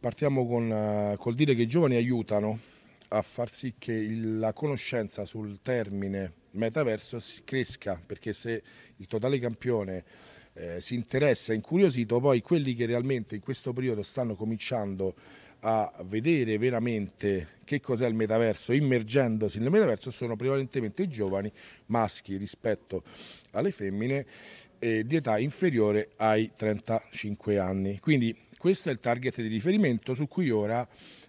Partiamo con, eh, col dire che i giovani aiutano a far sì che il, la conoscenza sul termine metaverso cresca, perché se il totale campione eh, si interessa, è incuriosito, poi quelli che realmente in questo periodo stanno cominciando a vedere veramente che cos'è il metaverso, immergendosi nel metaverso, sono prevalentemente i giovani maschi rispetto alle femmine eh, di età inferiore ai 35 anni. Quindi questo è il target di riferimento su cui ora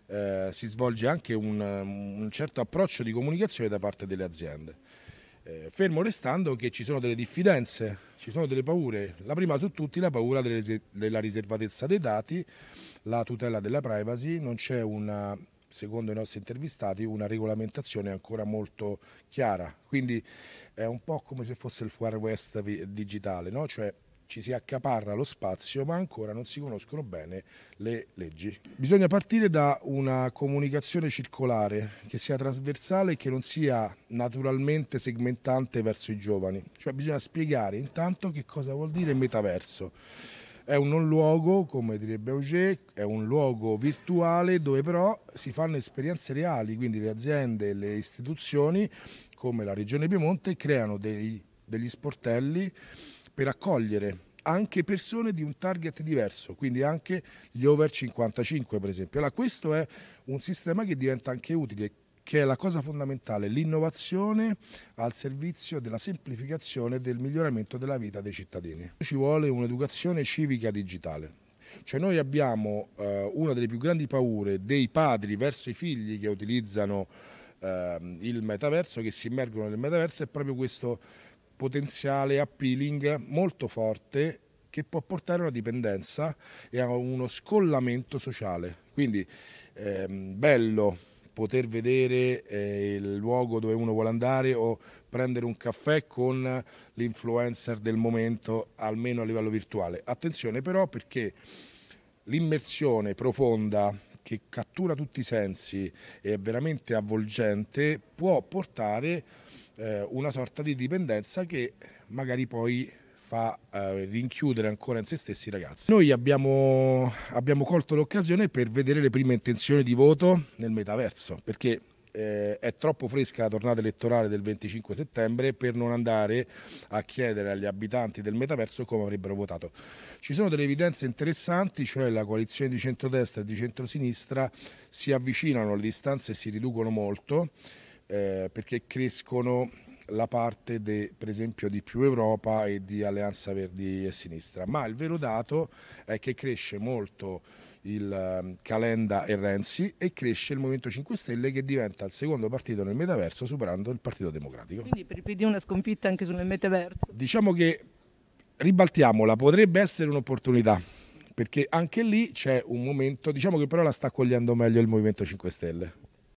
eh, si svolge anche un, un certo approccio di comunicazione da parte delle aziende eh, fermo restando che ci sono delle diffidenze, ci sono delle paure. La prima su tutti è la paura della riservatezza dei dati, la tutela della privacy, non c'è una secondo i nostri intervistati una regolamentazione ancora molto chiara quindi è un po' come se fosse il far west digitale no? cioè ci si accaparra lo spazio ma ancora non si conoscono bene le leggi. Bisogna partire da una comunicazione circolare che sia trasversale e che non sia naturalmente segmentante verso i giovani, cioè bisogna spiegare intanto che cosa vuol dire metaverso è un non luogo, come direbbe Auger, è un luogo virtuale dove però si fanno esperienze reali, quindi le aziende e le istituzioni come la Regione Piemonte creano dei, degli sportelli per accogliere anche persone di un target diverso, quindi anche gli over 55 per esempio. Allora, questo è un sistema che diventa anche utile, che è la cosa fondamentale, l'innovazione al servizio della semplificazione e del miglioramento della vita dei cittadini. Ci vuole un'educazione civica digitale. Cioè noi abbiamo eh, una delle più grandi paure dei padri verso i figli che utilizzano eh, il metaverso, che si immergono nel metaverso, è proprio questo, potenziale appealing molto forte che può portare a una dipendenza e a uno scollamento sociale. Quindi ehm, bello poter vedere eh, il luogo dove uno vuole andare o prendere un caffè con l'influencer del momento, almeno a livello virtuale. Attenzione però perché l'immersione profonda che cattura tutti i sensi e è veramente avvolgente, può portare eh, una sorta di dipendenza che magari poi fa eh, rinchiudere ancora in se stessi i ragazzi. Noi abbiamo, abbiamo colto l'occasione per vedere le prime intenzioni di voto nel metaverso, perché eh, è troppo fresca la tornata elettorale del 25 settembre per non andare a chiedere agli abitanti del metaverso come avrebbero votato. Ci sono delle evidenze interessanti, cioè la coalizione di centrodestra e di centrosinistra si avvicinano alle distanze e si riducono molto eh, perché crescono la parte de, per esempio di più Europa e di Alleanza Verdi e Sinistra, ma il vero dato è che cresce molto il ehm, Calenda e Renzi e cresce il Movimento 5 Stelle che diventa il secondo partito nel metaverso superando il Partito Democratico. Quindi per il PD una sconfitta anche sul metaverso? Diciamo che ribaltiamola, potrebbe essere un'opportunità perché anche lì c'è un momento, diciamo che però la sta accogliendo meglio il Movimento 5 Stelle.